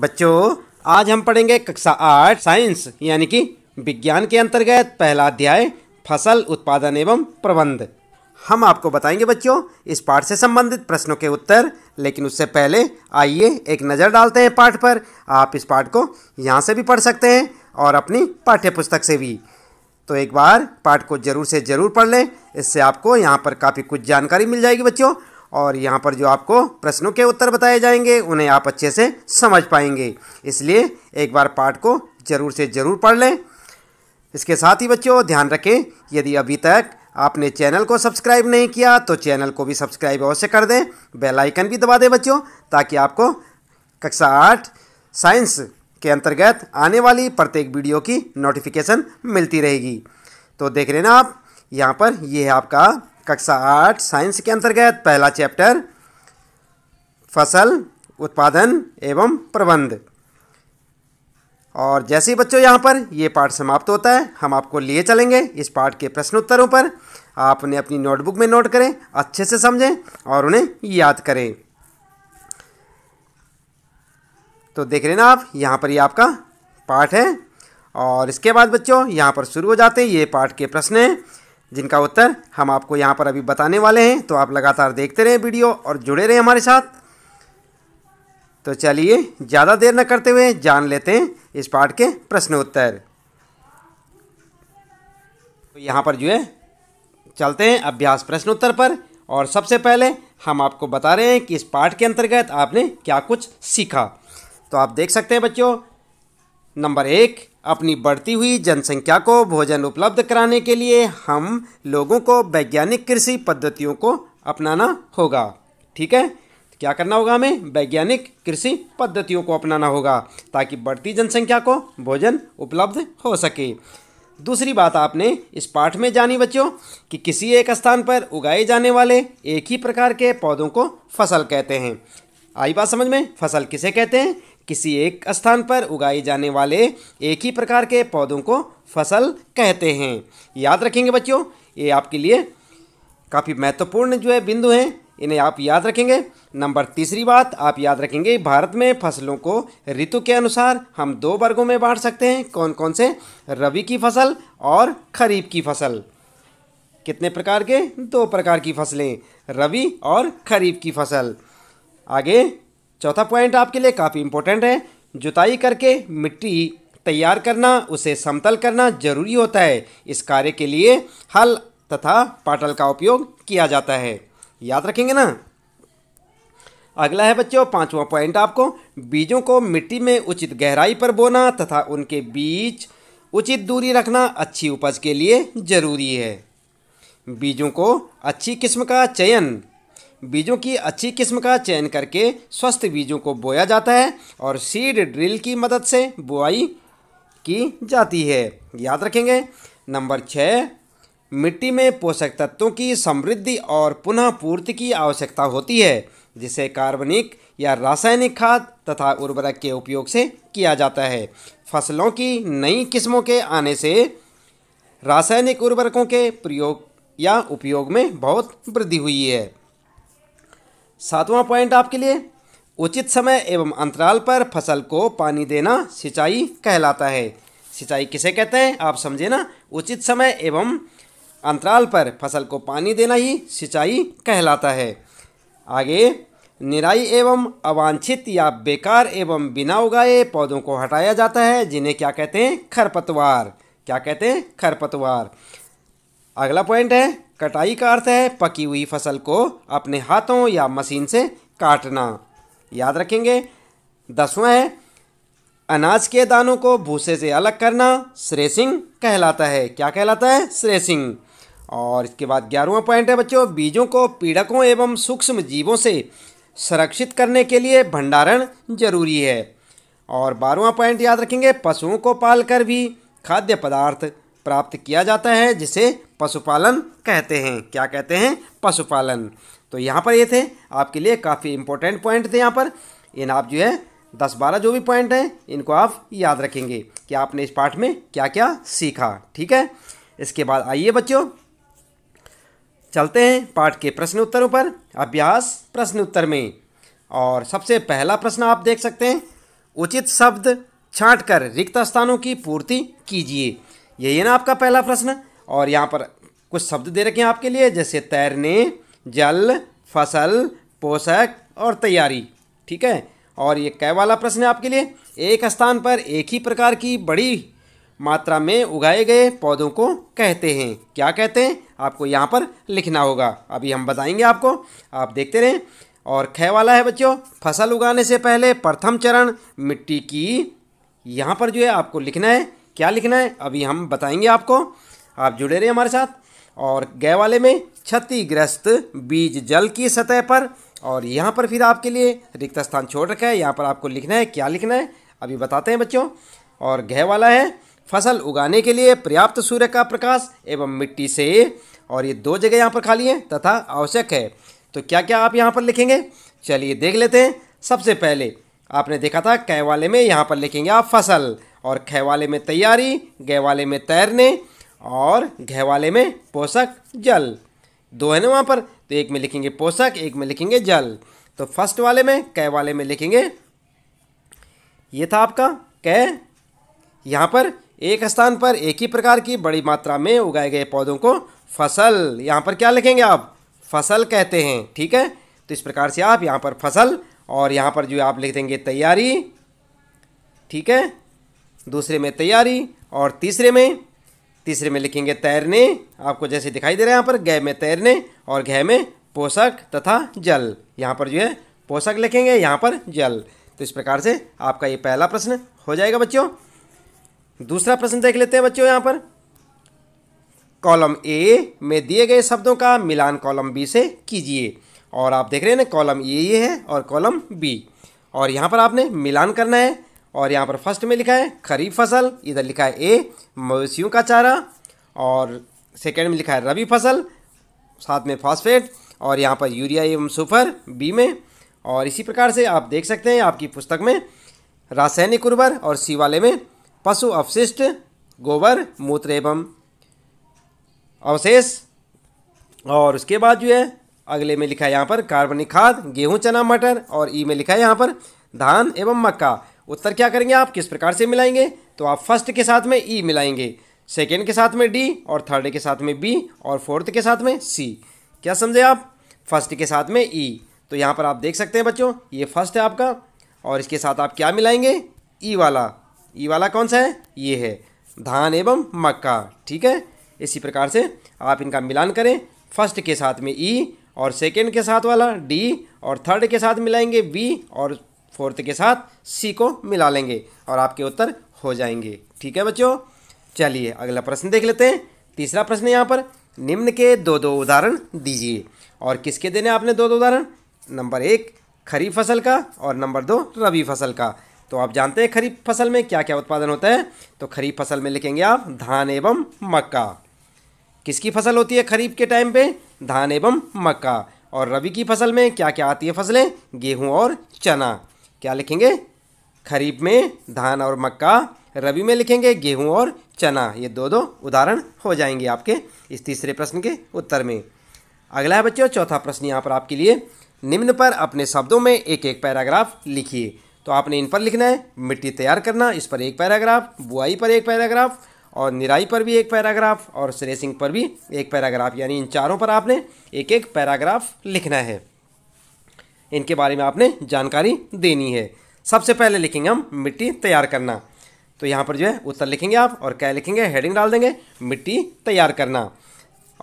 बच्चों आज हम पढ़ेंगे कक्षा आठ साइंस यानी कि विज्ञान के अंतर्गत पहला अध्याय फसल उत्पादन एवं प्रबंध हम आपको बताएंगे बच्चों इस पाठ से संबंधित प्रश्नों के उत्तर लेकिन उससे पहले आइए एक नज़र डालते हैं पाठ पर आप इस पाठ को यहाँ से भी पढ़ सकते हैं और अपनी पाठ्य पुस्तक से भी तो एक बार पाठ को जरूर से जरूर पढ़ लें इससे आपको यहाँ पर काफ़ी कुछ जानकारी मिल जाएगी बच्चों और यहाँ पर जो आपको प्रश्नों के उत्तर बताए जाएंगे उन्हें आप अच्छे से समझ पाएंगे इसलिए एक बार पाठ को ज़रूर से ज़रूर पढ़ लें इसके साथ ही बच्चों ध्यान रखें यदि अभी तक आपने चैनल को सब्सक्राइब नहीं किया तो चैनल को भी सब्सक्राइब अवश्य कर दें बेल आइकन भी दबा दें बच्चों ताकि आपको कक्षा आठ साइंस के अंतर्गत आने वाली प्रत्येक वीडियो की नोटिफिकेशन मिलती रहेगी तो देख रहे ना आप यहाँ पर ये है आपका कक्षा आठ साइंस के अंतर्गत पहला चैप्टर फसल उत्पादन एवं प्रबंध और जैसे ही बच्चों यहाँ पर ये पाठ समाप्त होता है हम आपको लिए चलेंगे इस पाठ के प्रश्न उत्तरों पर आप उन्हें अपनी नोटबुक में नोट करें अच्छे से समझें और उन्हें याद करें तो देख रहे ना आप यहाँ पर ये यह आपका पाठ है और इसके बाद बच्चों यहाँ पर शुरू हो जाते हैं ये पाठ के प्रश्न हैं जिनका उत्तर हम आपको यहाँ पर अभी बताने वाले हैं तो आप लगातार देखते रहें वीडियो और जुड़े रहें हमारे साथ तो चलिए ज़्यादा देर न करते हुए जान लेते हैं इस पाठ के प्रश्नोत्तर तो यहाँ पर जो है चलते हैं अभ्यास प्रश्नोत्तर पर और सबसे पहले हम आपको बता रहे हैं कि इस पाठ के अंतर्गत आपने क्या कुछ सीखा तो आप देख सकते हैं बच्चों नंबर एक अपनी बढ़ती हुई जनसंख्या को भोजन उपलब्ध कराने के लिए हम लोगों को वैज्ञानिक कृषि पद्धतियों को अपनाना होगा ठीक है तो क्या करना होगा हमें वैज्ञानिक कृषि पद्धतियों को अपनाना होगा ताकि बढ़ती जनसंख्या को भोजन उपलब्ध हो सके दूसरी बात आपने इस पाठ में जानी बच्चों कि किसी एक स्थान पर उगाए जाने वाले एक ही प्रकार के पौधों को फसल कहते हैं आई बात समझ में फसल किसे कहते हैं किसी एक स्थान पर उगाए जाने वाले एक ही प्रकार के पौधों को फसल कहते हैं याद रखेंगे बच्चों ये आपके लिए काफ़ी महत्वपूर्ण जो है बिंदु हैं इन्हें आप याद रखेंगे नंबर तीसरी बात आप याद रखेंगे भारत में फसलों को ऋतु के अनुसार हम दो वर्गों में बांट सकते हैं कौन कौन से रबी की फसल और खरीफ की फसल कितने प्रकार के दो प्रकार की फसलें रबी और खरीफ की फसल आगे चौथा पॉइंट आपके लिए काफ़ी इंपॉर्टेंट है जुताई करके मिट्टी तैयार करना उसे समतल करना जरूरी होता है इस कार्य के लिए हल तथा पाटल का उपयोग किया जाता है याद रखेंगे ना अगला है बच्चों पांचवा पॉइंट आपको बीजों को मिट्टी में उचित गहराई पर बोना तथा उनके बीच उचित दूरी रखना अच्छी उपज के लिए जरूरी है बीजों को अच्छी किस्म का चयन बीजों की अच्छी किस्म का चयन करके स्वस्थ बीजों को बोया जाता है और सीड ड्रिल की मदद से बुआई की जाती है याद रखेंगे नंबर छः मिट्टी में पोषक तत्वों की समृद्धि और पुनः पूर्ति की आवश्यकता होती है जिसे कार्बनिक या रासायनिक खाद तथा उर्वरक के उपयोग से किया जाता है फसलों की नई किस्मों के आने से रासायनिक उर्वरकों के प्रयोग या उपयोग में बहुत वृद्धि हुई है सातवां पॉइंट आपके लिए उचित समय एवं अंतराल पर फसल को पानी देना सिंचाई कहलाता है सिंचाई किसे कहते हैं आप समझे ना उचित समय एवं अंतराल पर फसल को पानी देना ही सिंचाई कहलाता है आगे निराई एवं अवांछित या बेकार एवं बिना उगाए पौधों को हटाया जाता है जिन्हें क्या कहते हैं खरपतवार क्या कहते हैं खरपतवार अगला पॉइंट है कटाई का अर्थ है पकी हुई फसल को अपने हाथों या मशीन से काटना याद रखेंगे दसवां है अनाज के दानों को भूसे से अलग करना श्रेसिंग कहलाता है क्या कहलाता है श्रेसिंग और इसके बाद ग्यारहवा पॉइंट है बच्चों बीजों को पीड़कों एवं सूक्ष्म जीवों से संरक्षित करने के लिए भंडारण जरूरी है और बारहवा पॉइंट याद रखेंगे पशुओं को पालकर भी खाद्य पदार्थ प्राप्त किया जाता है जिसे पशुपालन कहते हैं क्या कहते हैं पशुपालन तो यहाँ पर ये थे आपके लिए काफ़ी इंपॉर्टेंट पॉइंट थे यहाँ पर इन आप जो है दस बारह जो भी पॉइंट हैं इनको आप याद रखेंगे कि आपने इस पाठ में क्या क्या सीखा ठीक है इसके बाद आइए बच्चों चलते हैं पाठ के प्रश्न उत्तरों पर अभ्यास प्रश्न उत्तर में और सबसे पहला प्रश्न आप देख सकते हैं उचित शब्द छांटकर रिक्त स्थानों की पूर्ति कीजिए यही है ना आपका पहला प्रश्न और यहाँ पर कुछ शब्द दे रखे हैं आपके लिए जैसे तैरने जल फसल पोषक और तैयारी ठीक है और ये कै वाला प्रश्न है आपके लिए एक स्थान पर एक ही प्रकार की बड़ी मात्रा में उगाए गए पौधों को कहते हैं क्या कहते हैं आपको यहाँ पर लिखना होगा अभी हम बताएंगे आपको आप देखते रहें और ख वाला है बच्चों फसल उगाने से पहले प्रथम चरण मिट्टी की यहाँ पर जो है आपको लिखना है क्या लिखना है अभी हम बताएंगे आपको आप जुड़े रहे हमारे साथ और गए वाले में क्षतिग्रस्त बीज जल की सतह पर और यहाँ पर फिर आपके लिए रिक्त स्थान छोड़ रखा है यहाँ पर आपको लिखना है क्या लिखना है अभी बताते हैं बच्चों और गह वाला है फसल उगाने के लिए पर्याप्त सूर्य का प्रकाश एवं मिट्टी से और ये दो जगह यहाँ पर खाली है तथा आवश्यक है तो क्या क्या आप यहाँ पर लिखेंगे चलिए देख लेते हैं सबसे पहले आपने देखा था कह वाले में यहाँ पर लिखेंगे आप फसल और खै वाले में तैयारी गह वाले में तैरने और घह वाले में पोषक जल दो है ना वहाँ पर तो एक में लिखेंगे पोषक एक में लिखेंगे जल तो फर्स्ट वाले में कै वाले में लिखेंगे ये था आपका कै यहाँ पर एक स्थान पर एक ही प्रकार की बड़ी मात्रा में उगाए गए पौधों को फसल यहाँ पर क्या लिखेंगे आप फसल कहते हैं ठीक है तो इस प्रकार से आप यहाँ पर फसल और यहाँ पर जो आप लिख देंगे तैयारी ठीक है दूसरे में तैयारी और तीसरे में तीसरे में लिखेंगे तैरने आपको जैसे दिखाई दे रहा है यहाँ पर गह में तैरने और घय में पोषक तथा जल यहाँ पर जो है पोषक लिखेंगे यहाँ पर जल तो इस प्रकार से आपका ये पहला प्रश्न हो जाएगा बच्चों दूसरा प्रश्न देख लेते हैं बच्चों यहाँ पर कॉलम ए में दिए गए शब्दों का मिलान कॉलम बी से कीजिए और आप देख रहे हैं ना कॉलम ए ये है और कॉलम बी और यहाँ पर आपने मिलान करना है और यहाँ पर फर्स्ट में लिखा है खरीफ फसल इधर लिखा है ए मवेशियों का चारा और सेकेंड में लिखा है रबी फसल साथ में फॉस्फेट और यहाँ पर यूरिया एवं सुपर बी में और इसी प्रकार से आप देख सकते हैं आपकी पुस्तक में रासायनिक उर्वर और सी वाले में पशु अवशिष्ट गोबर मूत्र एवं अवशेष और उसके बाद जो है अगले में लिखा है यहाँ पर कार्बनिक खाद गेहूं चना मटर और ई e में लिखा है यहाँ पर धान एवं मक्का उत्तर क्या करेंगे आप किस प्रकार से मिलाएंगे तो आप फर्स्ट के साथ में ई e मिलाएंगे सेकेंड के साथ में डी और थर्ड के साथ में बी और फोर्थ के साथ में सी क्या समझे आप फर्स्ट के साथ में ई e. तो यहाँ पर आप देख सकते हैं बच्चों ये फर्स्ट है आपका और इसके साथ आप क्या मिलाएंगे ई e वाला ई वाला कौन सा है ये है धान एवं मक्का ठीक है इसी प्रकार से आप इनका मिलान करें फर्स्ट के साथ में ई और सेकेंड के साथ वाला डी और थर्ड के साथ मिलाएंगे बी और फोर्थ के साथ सी को मिला लेंगे और आपके उत्तर हो जाएंगे ठीक है बच्चों चलिए अगला प्रश्न देख लेते हैं तीसरा प्रश्न यहाँ पर निम्न के दो दो उदाहरण दीजिए और किसके देने आपने दो दो उदाहरण नंबर एक खरीफ फसल का और नंबर दो रबी फसल का तो आप जानते हैं खरीफ फसल में क्या क्या उत्पादन होता है तो खरीफ फसल में लिखेंगे आप धान एवं मक्का किसकी फसल होती है खरीफ के टाइम पे धान एवं मक्का और रबी की फसल में क्या क्या आती है फसलें गेहूँ और चना क्या लिखेंगे खरीफ में धान और मक्का रबी में लिखेंगे गेहूं और चना ये दो दो उदाहरण हो जाएंगे आपके इस तीसरे प्रश्न के उत्तर में अगला है बच्चों चौथा प्रश्न यहाँ पर आपके लिए निम्न पर अपने शब्दों में एक एक पैराग्राफ लिखिए तो आपने इन पर लिखना है मिट्टी तैयार करना इस पर एक पैराग्राफ बुआई पर एक पैराग्राफ और निराई पर भी एक पैराग्राफ और श्रेसिंग पर भी एक पैराग्राफ यानी इन चारों पर आपने एक एक पैराग्राफ लिखना है इनके बारे में आपने जानकारी देनी है सबसे पहले लिखेंगे हम मिट्टी तैयार करना तो यहाँ पर जो है उत्तर लिखेंगे आप और क्या लिखेंगे हेडिंग डाल देंगे मिट्टी तैयार करना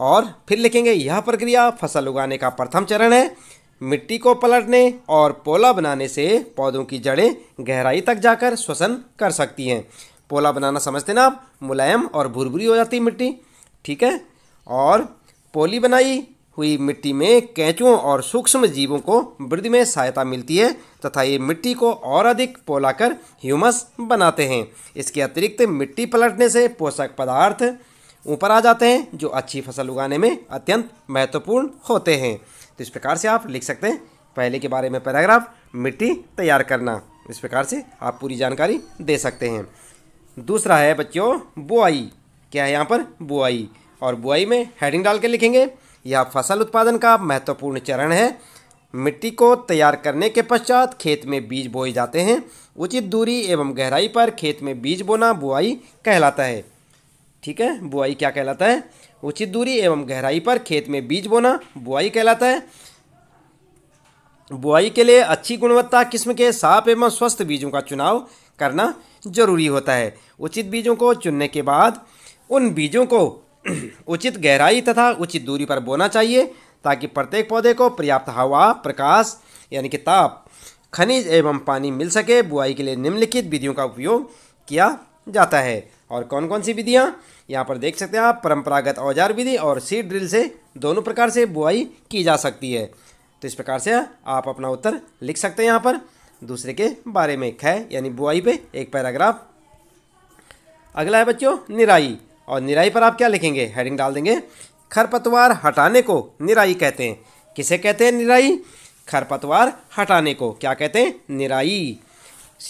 और फिर लिखेंगे यह प्रक्रिया फसल उगाने का प्रथम चरण है मिट्टी को पलटने और पोला बनाने से पौधों की जड़ें गहराई तक जाकर श्वसन कर सकती हैं पोला बनाना समझते ना आप मुलायम और भुरभुरी हो जाती मिट्टी ठीक है और पोली बनाई हुई मिट्टी में कैचुओं और सूक्ष्म जीवों को वृद्धि में सहायता मिलती है तथा ये मिट्टी को और अधिक पोलाकर ह्यूमस बनाते हैं इसके अतिरिक्त मिट्टी पलटने से पोषक पदार्थ ऊपर आ जाते हैं जो अच्छी फसल उगाने में अत्यंत महत्वपूर्ण होते हैं तो इस प्रकार से आप लिख सकते हैं पहले के बारे में पैराग्राफ मिट्टी तैयार करना इस प्रकार से आप पूरी जानकारी दे सकते हैं दूसरा है बच्चों बुआई क्या है यहाँ पर बुआई और बुआई में हेडिंग डाल के लिखेंगे यह फसल उत्पादन का महत्वपूर्ण चरण है मिट्टी को तैयार करने के पश्चात खेत में बीज बोए जाते हैं उचित दूरी एवं गहराई पर खेत में बीज बोना बुआई कहलाता है ठीक है बुआई क्या कहलाता है उचित दूरी एवं गहराई पर खेत में बीज बोना बुआई कहलाता है बुआई के लिए अच्छी गुणवत्ता किस्म के साफ एवं स्वस्थ बीजों का चुनाव करना जरूरी होता है उचित बीजों को चुनने के बाद उन बीजों को उचित गहराई तथा उचित दूरी पर बोना चाहिए ताकि प्रत्येक पौधे को पर्याप्त हवा प्रकाश यानी कि ताप खनिज एवं पानी मिल सके बुआई के लिए निम्नलिखित विधियों का उपयोग किया जाता है और कौन कौन सी विधियाँ यहाँ पर देख सकते हैं आप परंपरागत औजार विधि और सीड ड्रिल से दोनों प्रकार से बुआई की जा सकती है तो इस प्रकार से आप अपना उत्तर लिख सकते हैं यहाँ पर दूसरे के बारे में खै यानी बुआई पे एक पैराग्राफ अगला है बच्चों निराई और निराई पर आप क्या लिखेंगे हेडिंग डाल देंगे खरपतवार हटाने को निराई कहते हैं किसे कहते हैं निराई खरपतवार हटाने को क्या कहते हैं निराई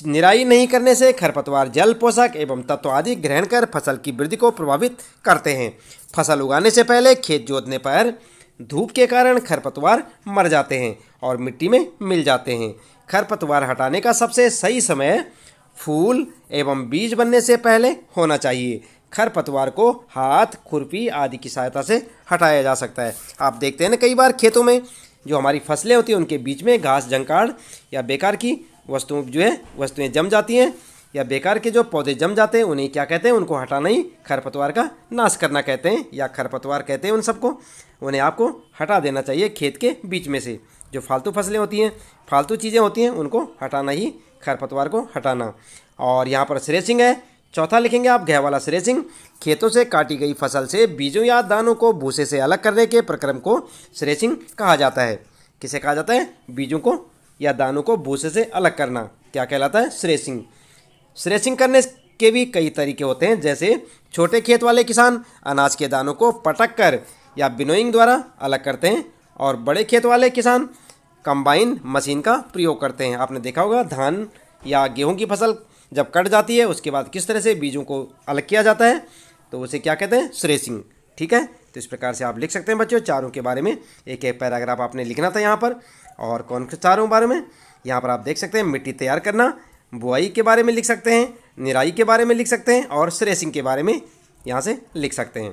निराई नहीं करने से खरपतवार जल पोषक एवं तत्व आदि ग्रहण कर फसल की वृद्धि को प्रभावित करते हैं फसल उगाने से पहले खेत जोतने पर धूप के कारण खरपतवार मर जाते हैं और मिट्टी में मिल जाते हैं खरपतवार हटाने का सबसे सही समय फूल एवं बीज बनने से पहले होना चाहिए खरपतवार को हाथ खुरपी आदि की सहायता से हटाया जा सकता है आप देखते हैं ना कई बार खेतों में जो हमारी फसलें होती हैं उनके बीच में घास जंकाड़ या बेकार की वस्तुओं जो है वस्तुएँ जम जाती हैं या बेकार के जो पौधे जम जाते हैं उन्हें क्या कहते हैं उनको हटाना ही खरपतवार का नाश करना कहते हैं या खरपतवार कहते हैं उन सबको उन्हें आपको हटा देना चाहिए खेत के बीच में से जो फालतू फसलें होती हैं फालतू चीज़ें होती हैं उनको हटाना ही खरपतवार को हटाना और यहाँ पर श्रेसिंग है चौथा लिखेंगे आप गहवाला स्रेसिंग खेतों से काटी गई फसल से बीजों या दानों को भूसे से अलग करने के प्रक्रम को स्रेसिंग कहा जाता है किसे कहा जाता है बीजों को या दानों को भूसे से अलग करना क्या कहलाता है स्रेसिंग स्रेसिंग करने के भी कई तरीके होते हैं जैसे छोटे खेत वाले किसान अनाज के दानों को पटक कर या बिनोइंग द्वारा अलग करते हैं और बड़े खेत वाले किसान कंबाइन मशीन का प्रयोग करते हैं आपने देखा होगा धान या गेहूं की फसल जब कट जाती है उसके बाद किस तरह से बीजों को अलग किया जाता है तो उसे क्या कहते हैं स्रेसिंग ठीक है तो इस प्रकार से आप लिख सकते हैं बच्चों चारों के बारे में एक एक पैराग्राफ आपने लिखना था यहाँ पर और कौन से चारों बारे में यहाँ पर आप देख सकते हैं मिट्टी तैयार करना बुआई के बारे में लिख सकते हैं निराई के बारे में लिख सकते हैं और स्रेसिंग के बारे में यहाँ से लिख सकते हैं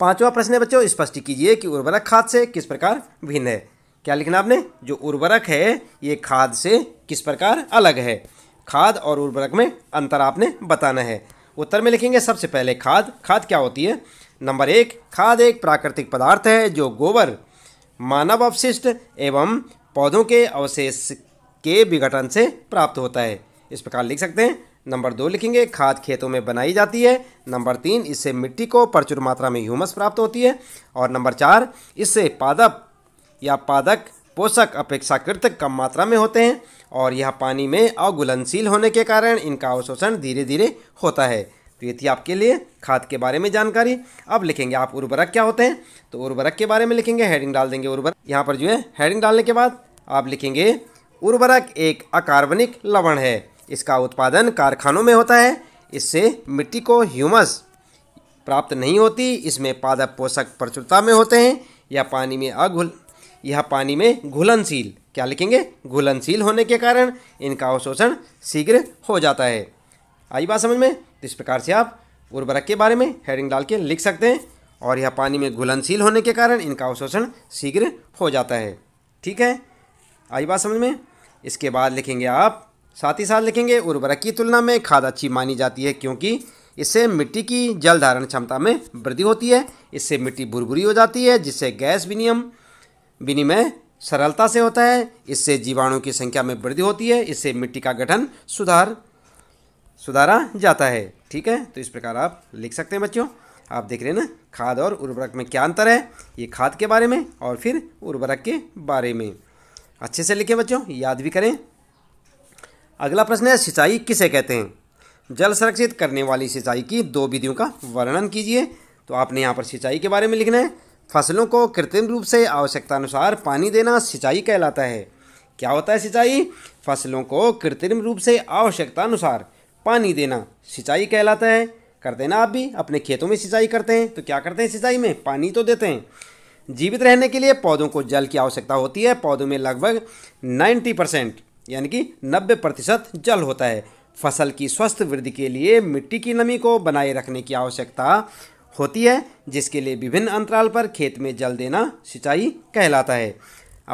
पांचवा प्रश्न है बच्चों स्पष्ट कीजिए कि उर्वरक खाद से किस प्रकार भिन्न है क्या लिखना आपने जो उर्वरक है ये खाद से किस प्रकार अलग है खाद और उर्वरक में अंतर आपने बताना है उत्तर में लिखेंगे सबसे पहले खाद खाद क्या होती है नंबर एक खाद एक प्राकृतिक पदार्थ है जो गोबर मानव अवशिष्ट एवं पौधों के अवशेष के विघटन से प्राप्त होता है इस प्रकार लिख सकते हैं नंबर दो लिखेंगे खाद खेतों में बनाई जाती है नंबर तीन इससे मिट्टी को प्रचुर मात्रा में ह्यूमस प्राप्त होती है और नंबर चार इससे पादप या पादक पोषक अपेक्षाकृत कम मात्रा में होते हैं और यह पानी में अघुलनशील होने के कारण इनका अवशोषण धीरे धीरे होता है तो ये थी आपके लिए खाद के बारे में जानकारी अब लिखेंगे आप उर्वरक क्या होते हैं तो उर्वरक के बारे में लिखेंगे हेडिंग डाल देंगे उर्वरक यहाँ पर जो है हेडिंग डालने के बाद आप लिखेंगे उर्वरक एक अकार्बनिक लवण है इसका उत्पादन कारखानों में होता है इससे मिट्टी को ह्यूमस प्राप्त नहीं होती इसमें पादप पोषक प्रचुरता में होते हैं या पानी में अघुल यह पानी में घुलनशील क्या लिखेंगे घुलनशील होने के कारण इनका अवशोषण शीघ्र हो जाता है आई बात समझ में तो इस प्रकार से आप उर्वरक के बारे में हेडिंग डाल के लिख सकते हैं और यह पानी में घुलनशील होने के कारण इनका अवशोषण शीघ्र हो जाता है ठीक है आई बात समझ में इसके बाद लिखेंगे आप साथ ही साथ लिखेंगे उर्वरक की तुलना में खाद अच्छी मानी जाती है क्योंकि इससे मिट्टी की जल धारण क्षमता में वृद्धि होती है इससे मिट्टी भुरभुरी हो जाती है जिससे गैस विनियम विनिमय सरलता से होता है इससे जीवाणु की संख्या में वृद्धि होती है इससे मिट्टी का गठन सुधार सुधारा जाता है ठीक है तो इस प्रकार आप लिख सकते हैं बच्चों आप देख रहे हैं ना खाद और उर्वरक में क्या अंतर है ये खाद के बारे में और फिर उर्वरक के बारे में अच्छे से लिखें बच्चों याद भी करें अगला प्रश्न है सिंचाई किसे कहते हैं जल संरक्षित करने वाली सिंचाई की दो विधियों का वर्णन कीजिए तो आपने यहाँ पर सिंचाई के बारे में लिखना है फसलों को कृत्रिम रूप से आवश्यकतानुसार पानी देना सिंचाई कहलाता है क्या होता है सिंचाई फसलों को कृत्रिम रूप से आवश्यकतानुसार पानी देना सिंचाई कहलाता है कर देना आप भी अपने खेतों में सिंचाई करते हैं तो क्या करते हैं सिंचाई में पानी तो देते हैं जीवित रहने के लिए पौधों को जल की आवश्यकता होती है पौधों में लगभग 90 परसेंट यानी कि 90 प्रतिशत जल होता है फसल की स्वस्थ वृद्धि के लिए मिट्टी की नमी को बनाए रखने की आवश्यकता होती है जिसके लिए विभिन्न अंतराल पर खेत में जल देना सिंचाई कहलाता है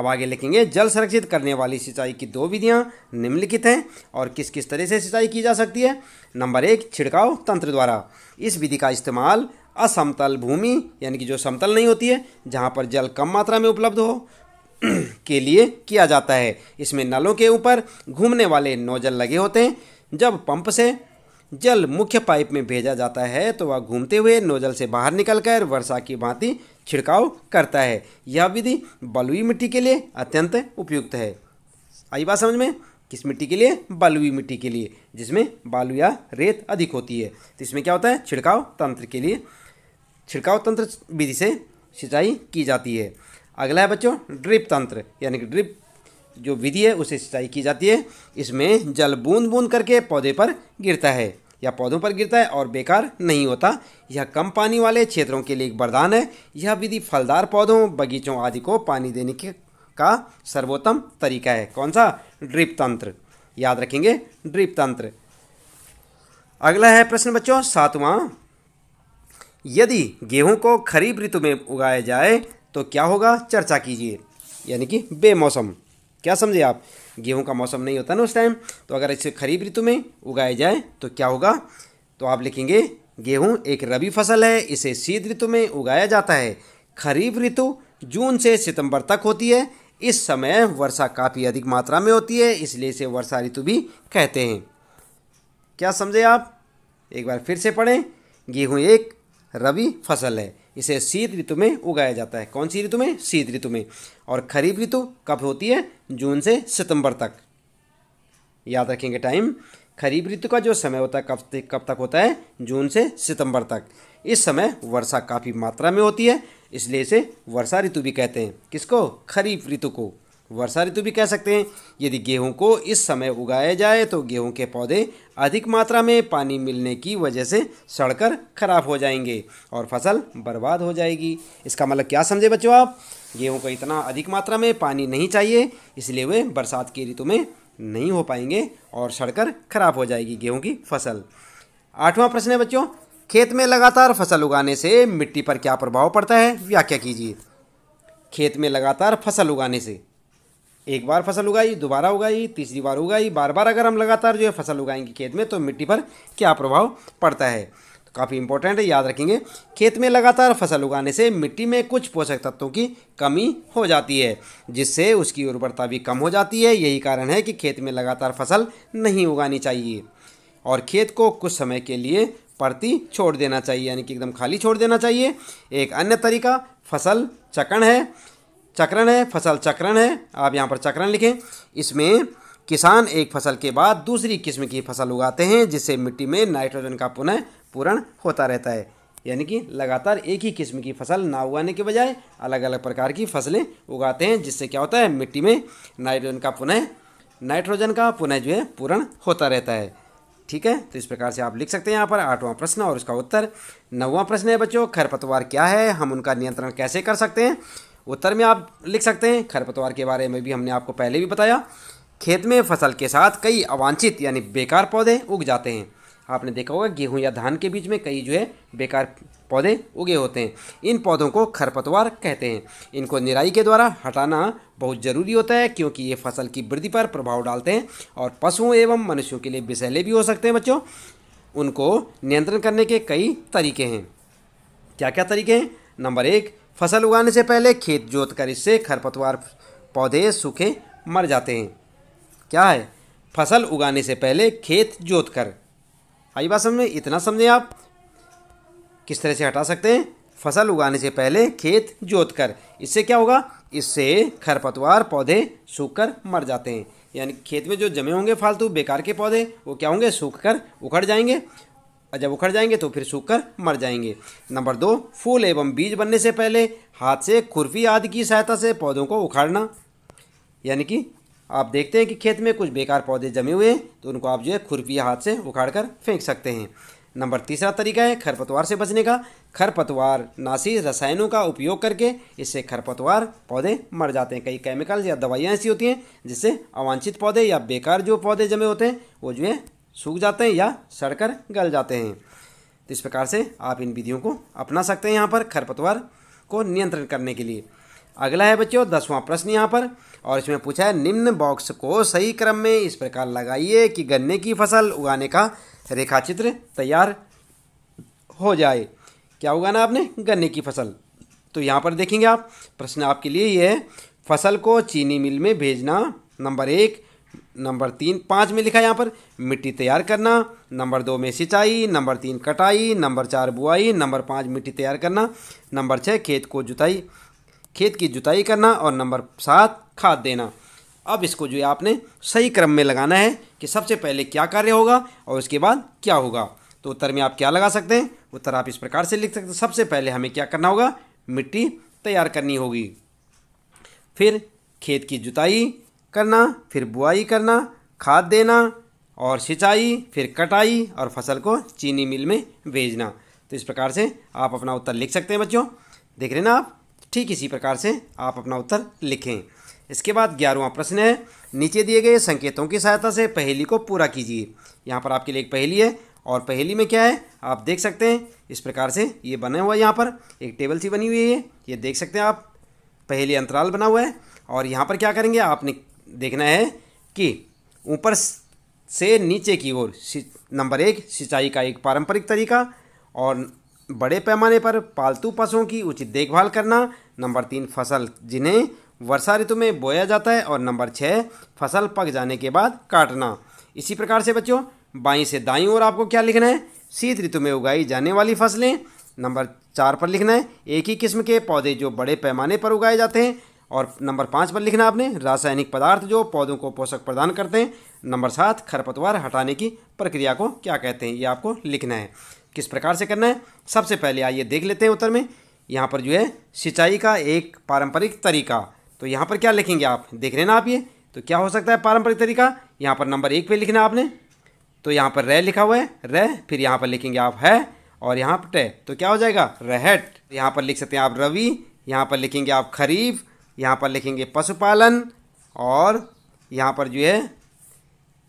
अब आगे लिखेंगे जल संरक्षित करने वाली सिंचाई की दो विधियां निम्नलिखित हैं और किस किस तरह से सिंचाई की जा सकती है नंबर एक छिड़काव तंत्र द्वारा इस विधि का इस्तेमाल असमतल भूमि यानी कि जो समतल नहीं होती है जहाँ पर जल कम मात्रा में उपलब्ध हो के लिए किया जाता है इसमें नलों के ऊपर घूमने वाले नोजल लगे होते हैं जब पंप से जल मुख्य पाइप में भेजा जाता है तो वह घूमते हुए नोजल से बाहर निकलकर वर्षा की भांति छिड़काव करता है यह विधि बलुई मिट्टी के लिए अत्यंत उपयुक्त है आई बात समझ में किस मिट्टी के लिए बलुई मिट्टी के लिए जिसमें बालू या रेत अधिक होती है तो इसमें क्या होता है छिड़काव तंत्र के लिए छिड़काव तंत्र विधि से सिंचाई की जाती है अगला है बच्चों ड्रिप तंत्र यानी कि ड्रिप जो विधि है उसे सिंचाई की जाती है इसमें जल बूंद बूंद करके पौधे पर गिरता है या पौधों पर गिरता है और बेकार नहीं होता यह कम पानी वाले क्षेत्रों के लिए एक वरदान है यह विधि फलदार पौधों बगीचों आदि को पानी देने के का सर्वोत्तम तरीका है कौन सा ड्रिप तंत्र याद रखेंगे ड्रिप तंत्र अगला है प्रश्न बच्चों सातवां यदि गेहूं को खरीफ ऋतु में उगाया जाए तो क्या होगा चर्चा कीजिए यानी कि बेमौसम क्या समझे आप गेहूँ का मौसम नहीं होता ना उस टाइम तो अगर इसे खरीफ ऋतु में उगाया जाए तो क्या होगा तो आप लिखेंगे गेहूँ एक रबी फसल है इसे शीत ऋतु में उगाया जाता है खरीफ ऋतु जून से सितंबर तक होती है इस समय वर्षा काफ़ी अधिक मात्रा में होती है इसलिए इसे वर्षा ऋतु भी कहते हैं क्या समझे आप एक बार फिर से पढ़ें गेहूँ एक रबी फसल है इसे शीत ऋतु में उगाया जाता है कौन सी ऋतु में शीत ऋतु में और खरीफ ऋतु कब होती है जून से सितंबर तक याद रखेंगे टाइम खरीफ ऋतु का जो समय होता है कब तक कब तक होता है जून से सितंबर तक इस समय वर्षा काफ़ी मात्रा में होती है इसलिए इसे वर्षा ऋतु भी कहते हैं किसको खरीफ ऋतु को वर्षा ऋतु भी कह सकते हैं यदि गेहूं को इस समय उगाया जाए तो गेहूं के पौधे अधिक मात्रा में पानी मिलने की वजह से सड़कर खराब हो जाएंगे और फसल बर्बाद हो जाएगी इसका मतलब क्या समझे बच्चों आप गेहूं को इतना अधिक मात्रा में पानी नहीं चाहिए इसलिए वे बरसात की ऋतु में नहीं हो पाएंगे और सड़कर खराब हो जाएगी गेहूँ की फसल आठवां प्रश्न है बच्चों खेत में लगातार फसल उगाने से मिट्टी पर क्या प्रभाव पड़ता है व्याख्या कीजिए खेत में लगातार फसल उगाने से एक बार फसल उगाई दोबारा उगाई तीसरी बार उगाई बार बार अगर हम लगातार जो है फसल उगाएंगे खेत में तो मिट्टी पर क्या प्रभाव पड़ता है तो काफ़ी इंपॉर्टेंट है याद रखेंगे खेत में लगातार फसल उगाने से मिट्टी में कुछ पोषक तत्वों की कमी हो जाती है जिससे उसकी उर्वरता भी कम हो जाती है यही कारण है कि खेत में लगातार फसल नहीं उगानी चाहिए और खेत को कुछ समय के लिए परती छोड़ देना चाहिए यानी कि एकदम खाली छोड़ देना चाहिए एक अन्य तरीका फसल चकण है चक्रण है फसल चक्रण है आप यहाँ पर चक्रण लिखें इसमें किसान एक फसल के बाद दूसरी किस्म की फसल उगाते हैं जिससे मिट्टी में नाइट्रोजन का पुनः पूरण होता रहता है यानी कि लगातार एक ही किस्म की फसल ना उगाने के बजाय अलग अलग प्रकार की फसलें उगाते हैं जिससे क्या होता है मिट्टी में नाइट्रोजन का पुनः नाइट्रोजन का पुनः जो है पूर्ण होता रहता है ठीक है तो इस प्रकार से आप लिख सकते हैं यहाँ पर आठवां प्रश्न और उसका उत्तर नौवां प्रश्न है बच्चों खरपतवार क्या है हम उनका नियंत्रण कैसे कर सकते हैं उत्तर में आप लिख सकते हैं खरपतवार के बारे में भी हमने आपको पहले भी बताया खेत में फसल के साथ कई अवांछित यानी बेकार पौधे उग जाते हैं आपने देखा होगा गेहूं या धान के बीच में कई जो है बेकार पौधे उगे होते हैं इन पौधों को खरपतवार कहते हैं इनको निराई के द्वारा हटाना बहुत ज़रूरी होता है क्योंकि ये फसल की वृद्धि पर प्रभाव डालते हैं और पशुओं एवं मनुष्यों के लिए विषैले भी हो सकते हैं बच्चों उनको नियंत्रण करने के कई तरीके हैं क्या क्या तरीके हैं नंबर एक फसल उगाने से पहले खेत जोत कर इससे खरपतवार पौधे सूखे मर जाते हैं क्या है फसल उगाने से पहले खेत जोत कर आई बात समझ में इतना समझें आप किस तरह से हटा सकते हैं फसल उगाने से पहले खेत जोत कर इससे क्या होगा इससे खरपतवार पौधे सूख कर मर जाते हैं यानी खेत में जो जमे होंगे फालतू बेकार के पौधे वो क्या होंगे सूख कर उखड़ जाएंगे और जब उखड़ जाएंगे तो फिर सूख मर जाएंगे नंबर दो फूल एवं बीज बनने से पहले हाथ से खुरपी आदि की सहायता से पौधों को उखाड़ना यानी कि आप देखते हैं कि खेत में कुछ बेकार पौधे जमे हुए हैं तो उनको आप जो है खुरपी हाथ से उखाड़ कर फेंक सकते हैं नंबर तीसरा तरीका है खरपतवार से बचने का खरपतवार नासी रसायनों का उपयोग करके इससे खरपतवार पौधे मर जाते हैं कई केमिकल्स या दवाइयाँ ऐसी होती हैं जिससे अवांछित पौधे या बेकार जो पौधे जमे होते हैं वो जो है सूख जाते हैं या सड़कर गल जाते हैं तो इस प्रकार से आप इन विधियों को अपना सकते हैं यहाँ पर खरपतवार को नियंत्रण करने के लिए अगला है बच्चों दसवां प्रश्न यहाँ पर और इसमें पूछा है निम्न बॉक्स को सही क्रम में इस प्रकार लगाइए कि गन्ने की फसल उगाने का रेखाचित्र तैयार हो जाए क्या उगाना आपने गन्ने की फसल तो यहाँ पर देखेंगे आप प्रश्न आपके लिए ये है फसल को चीनी मिल में भेजना नंबर एक नंबर तीन पाँच में लिखा है यहाँ पर मिट्टी तैयार करना नंबर दो में सिंचाई नंबर तीन कटाई नंबर चार बुआई नंबर पाँच मिट्टी तैयार करना नंबर छः खेत को जुताई खेत की जुताई करना और नंबर सात खाद देना अब इसको जो है आपने सही क्रम में लगाना है कि सबसे पहले क्या कार्य होगा और उसके बाद क्या होगा तो उत्तर में आप क्या लगा सकते हैं उत्तर आप इस प्रकार से लिख सकते हैं सबसे पहले हमें क्या करना होगा मिट्टी तैयार करनी होगी फिर खेत की जुताई करना फिर बुआई करना खाद देना और सिंचाई फिर कटाई और फसल को चीनी मिल में भेजना तो इस प्रकार से आप अपना उत्तर लिख सकते हैं बच्चों देख रहे ना आप ठीक इसी प्रकार से आप अपना उत्तर लिखें इसके बाद ग्यारहवा प्रश्न है नीचे दिए गए संकेतों की सहायता से पहेली को पूरा कीजिए यहाँ पर आपके लिए एक पहेली है और पहेली में क्या है आप देख सकते हैं इस प्रकार से ये बना हुआ है यहाँ पर एक टेबल सी बनी हुई है ये देख सकते हैं आप पहेली अंतराल बना हुआ है और यहाँ पर क्या करेंगे आपने देखना है कि ऊपर से नीचे की ओर नंबर एक सिंचाई का एक पारंपरिक तरीका और बड़े पैमाने पर पालतू पशुओं की उचित देखभाल करना नंबर तीन फसल जिन्हें वर्षा ऋतु में बोया जाता है और नंबर छः फसल पक जाने के बाद काटना इसी प्रकार से बच्चों बाई से दाई ओर आपको क्या लिखना है शीत ऋतु में उगाई जाने वाली फसलें नंबर चार पर लिखना है एक ही किस्म के पौधे जो बड़े पैमाने पर उगाए जाते हैं और नंबर पाँच पर लिखना आपने रासायनिक पदार्थ जो पौधों को पोषक प्रदान करते हैं नंबर सात खरपतवार हटाने की प्रक्रिया को क्या कहते हैं ये आपको लिखना है किस प्रकार से करना है सबसे पहले आइए देख लेते हैं उत्तर में यहाँ पर जो है सिंचाई का एक पारंपरिक तरीका तो यहाँ पर क्या लिखेंगे आप देख रहे ना आप ये तो क्या हो सकता है पारंपरिक तरीका यहाँ पर नंबर एक पे लिखना आपने तो यहाँ पर रह लिखा हुआ है रह फिर यहाँ पर लिखेंगे आप है और यहाँ पर टे तो क्या हो जाएगा रहट यहाँ पर लिख सकते हैं आप रवि यहाँ पर लिखेंगे आप खरीफ यहाँ पर लिखेंगे पशुपालन और यहाँ पर जो है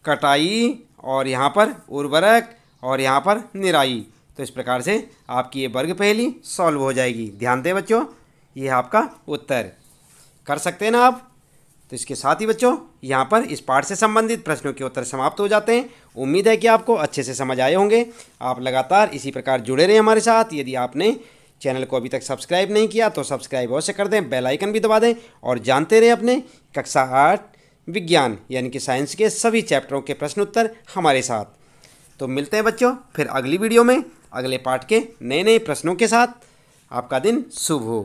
कटाई और यहाँ पर उर्वरक और यहाँ पर निराई तो इस प्रकार से आपकी ये वर्ग पहली सॉल्व हो जाएगी ध्यान दें बच्चों ये आपका उत्तर कर सकते हैं ना आप तो इसके साथ ही बच्चों यहाँ पर इस पाठ से संबंधित प्रश्नों के उत्तर समाप्त हो जाते हैं उम्मीद है कि आपको अच्छे से समझ आए होंगे आप लगातार इसी प्रकार जुड़े रहें हमारे साथ यदि आपने चैनल को अभी तक सब्सक्राइब नहीं किया तो सब्सक्राइब अवश्य कर दें बेल आइकन भी दबा दें और जानते रहें अपने कक्षा आठ विज्ञान यानी कि साइंस के सभी चैप्टरों के प्रश्न उत्तर हमारे साथ तो मिलते हैं बच्चों फिर अगली वीडियो में अगले पाठ के नए नए प्रश्नों के साथ आपका दिन शुभ हो